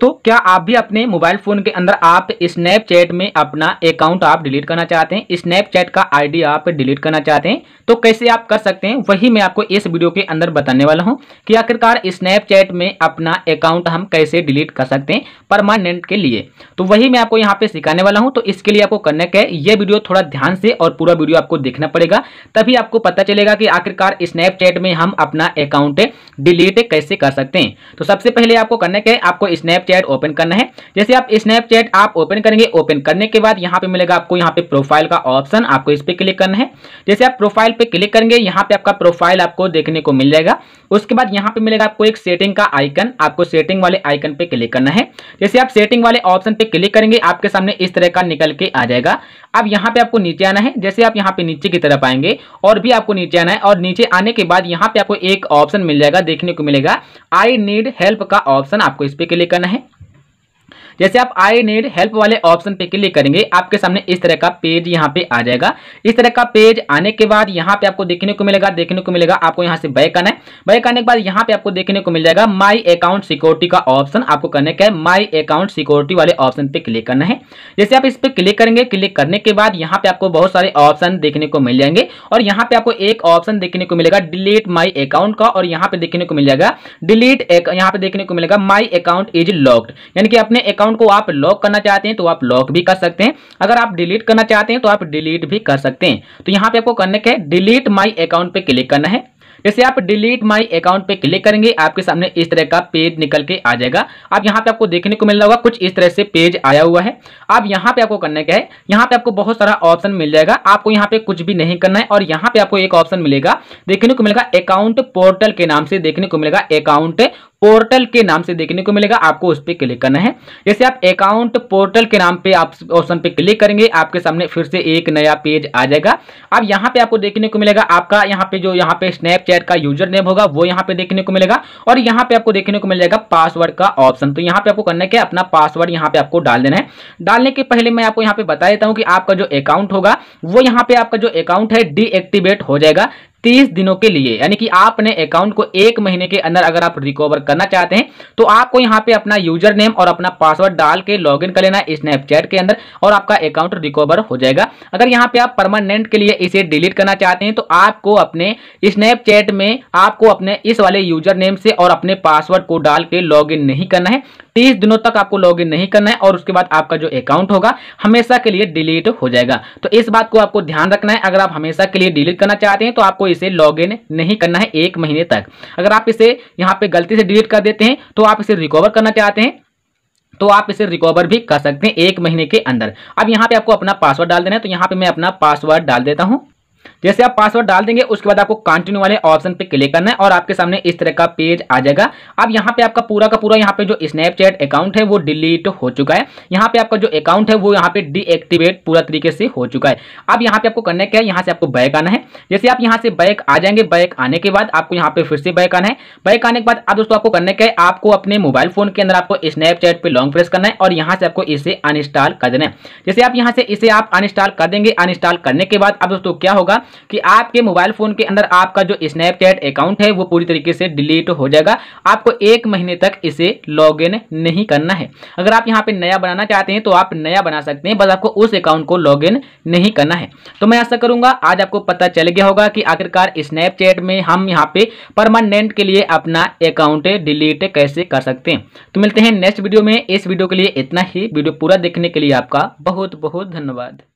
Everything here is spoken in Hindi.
तो क्या आप भी अपने मोबाइल फ़ोन के अंदर आप स्नैपचैट में अपना अकाउंट आप डिलीट करना चाहते हैं स्नैपचैट का आईडी आप डिलीट करना चाहते हैं तो कैसे आप कर सकते हैं वही मैं आपको इस वीडियो के अंदर बताने वाला हूं कि आखिरकार स्नैपचैट में अपना अकाउंट हम कैसे डिलीट कर सकते हैं परमानेंट के लिए तो वही मैं आपको यहाँ पे सिखाने वाला हूँ तो इसके लिए आपको करने क्या ये वीडियो थोड़ा ध्यान से और पूरा वीडियो आपको देखना पड़ेगा तभी आपको पता चलेगा कि आखिरकार स्नैपचैट में हम अपना अकाउंट डिलीट कैसे कर सकते हैं तो सबसे पहले आपको करने के आपको स्नैप स्नैपचैट ओपन करना है जैसे आप स्नैपचैट आप ओपन करेंगे ओपन करने के बाद यहाँ पे मिलेगा आपको यहाँ पे प्रोफाइल का ऑप्शन आपको इस पर क्लिक करना है जैसे आप प्रोफाइल पे क्लिक करेंगे यहाँ पे आपका प्रोफाइल आपको देखने को मिल जाएगा उसके बाद यहाँ पे मिलेगा आपको एक सेटिंग का आइकन आपको सेटिंग वाले आइकन पे क्लिक करना है जैसे आप सेटिंग वाले ऑप्शन पे क्लिक करेंगे आपके सामने इस तरह का निकल के आ जाएगा अब यहाँ पे आपको नीचे आना है जैसे आप यहाँ पे नीचे की तरफ आएंगे और भी आपको नीचे आना है और नीचे आने के बाद यहाँ पे आपको एक ऑप्शन मिल जाएगा देखने को मिलेगा आई नीड हेल्प का ऑप्शन आपको इस पर क्लिक करना है जैसे आप आई नीड हेल्प वाले ऑप्शन पे क्लिक करेंगे आपके सामने इस तरह का पेज यहाँ पे आ जाएगा इस तरह का पेज आने के बाद यहाँ पे आपको देखने को मिलेगा देखने को मिलेगा आपको यहाँ से बैक आना है बैक आने के बाद यहाँ पे आपको देखने को मिल जाएगा माई अकाउंट सिक्योरिटी का ऑप्शन आपको करने का माई अकाउंट सिक्योरिटी वाले ऑप्शन पे क्लिक करना है जैसे आप इस पर क्लिक करेंगे क्लिक करने के बाद यहाँ पे आपको बहुत सारे ऑप्शन देखने को मिल जाएंगे और यहाँ पे आपको एक ऑप्शन देखने को मिलेगा डिलीट माई अकाउंट का और यहाँ पे देखने को मिल जाएगा डिलीट यहाँ पे देखने को मिलेगा माई अकाउंट इज लॉक्ड यानी कि अपने अकाउंट अकाउंट को आप लॉक करना चाहते हैं तो आप लॉक भी कर सकते हैं अगर आप डिलीट करना चाहते हैं तो आप डिलीट भी कर सकते हैं तो यहाँ पे आपको करने के डिलीट माई अकाउंट पे क्लिक करना है जैसे आप डिलीट माई अकाउंट पे क्लिक करेंगे आपके सामने इस तरह का पेज निकल के आ जाएगा आप यहाँ पे आपको देखने को मिल रहा होगा कुछ इस तरह से पेज आया हुआ है अब यहाँ पे आपको करने का है यहाँ पे आपको बहुत सारा ऑप्शन मिल जाएगा आपको यहाँ पे कुछ भी नहीं करना है और यहाँ पे आपको एक ऑप्शन मिलेगा देखने को मिलेगा अकाउंट पोर्टल के नाम से देखने को मिलेगा अकाउंट पोर्टल के नाम से देखने को मिलेगा आपको उस पर क्लिक करना है जैसे आप अकाउंट पोर्टल के नाम पे आप ऑप्शन पे क्लिक करेंगे आपके सामने फिर से एक नया पेज आ जाएगा अब यहाँ पे आपको देखने को मिलेगा आपका यहाँ पे जो यहाँ पे स्नैपचैट का यूजर नेम होगा वो यहाँ पे देखने को मिलेगा और यहाँ पे आपको देखने को मिल जाएगा पासवर्ड का ऑप्शन तो यहाँ पे आपको करना क्या अपना पासवर्ड यहाँ पे आपको डाल देना है डालने के पहले मैं आपको यहाँ पे बता देता हूँ कि आपका जो अकाउंट होगा वो यहाँ पे आपका जो अकाउंट है डीएक्टिवेट हो जाएगा 30 दिनों के लिए यानी कि आपने अकाउंट को एक महीने के अंदर अगर आप रिकवर करना चाहते हैं तो आपको यहाँ पे अपना यूजर नेम और अपना पासवर्ड डाल के लॉग कर लेना स्नैपचैट के अंदर और आपका अकाउंट रिकवर हो जाएगा अगर यहाँ पे आप परमानेंट के लिए इसे डिलीट करना चाहते हैं तो आपको अपने स्नैपचैट में आपको अपने इस वाले यूजर नेम से और अपने पासवर्ड को डाल के लॉग नहीं करना है तीस दिनों तक आपको लॉग इन नहीं करना है और उसके बाद आपका जो अकाउंट होगा हमेशा के लिए डिलीट हो जाएगा तो इस बात को आपको ध्यान रखना है अगर आप हमेशा के लिए डिलीट करना चाहते हैं तो आपको इसे लॉग नहीं करना है एक महीने तक अगर आप इसे यहाँ पे गलती से डिलीट कर देते हैं तो आप इसे रिकवर करना चाहते हैं तो आप इसे रिकवर भी कर सकते हैं एक महीने के अंदर अब यहाँ पे आपको अपना पासवर्ड डाल देना है तो यहाँ पे मैं अपना पासवर्ड डाल देता हूँ जैसे आप पासवर्ड डाल देंगे उसके बाद आपको कंटिन्यू वाले ऑप्शन पे क्लिक करना है और आपके सामने इस तरह का पेज आ जाएगा अब यहाँ पे आपका पूरा का पूरा यहाँ पे जो स्नैपचैट अकाउंट है वो डिलीट हो चुका है यहाँ पे आपका जो अकाउंट है वो यहाँ पे डीएक्टिवेट पूरा तरीके से हो चुका है अब यहाँ पे आपको करना क्या है यहाँ से आपको बैक आना है जैसे आप यहाँ से बैक आ जाएंगे बैक आने के बाद आपको यहाँ पे फिर से बैक आना है बैक आने के बाद अब दोस्तों आपको करना क्या है आपको अपने मोबाइल फोन के अंदर आपको स्नैपचैट पर लॉन्ग प्रेस करना है और यहाँ से आपको इसे अनइंस्टॉल कर देना है जैसे आप यहाँ से इसे आप अनइंस्टॉल कर देंगे अनइंस्टॉल करने के बाद अब दोस्तों क्या होगा होगा कि आपके मोबाइल फ़ोन के अंदर आपका जो स्नैपचैट अकाउंट है वो पूरी तरीके से डिलीट हो जाएगा आपको एक महीने तक इसे लॉग नहीं करना है अगर आप यहाँ पे नया बनाना चाहते हैं तो आप नया बना सकते हैं बस आपको उस अकाउंट को लॉग नहीं करना है तो मैं ऐसा करूंगा आज आपको पता चल गया होगा कि आखिरकार स्नैपचैट में हम यहाँ पे परमानेंट के लिए अपना अकाउंट डिलीट कैसे कर सकते हैं तो मिलते हैं नेक्स्ट वीडियो में इस वीडियो के लिए इतना ही वीडियो पूरा देखने के लिए आपका बहुत बहुत धन्यवाद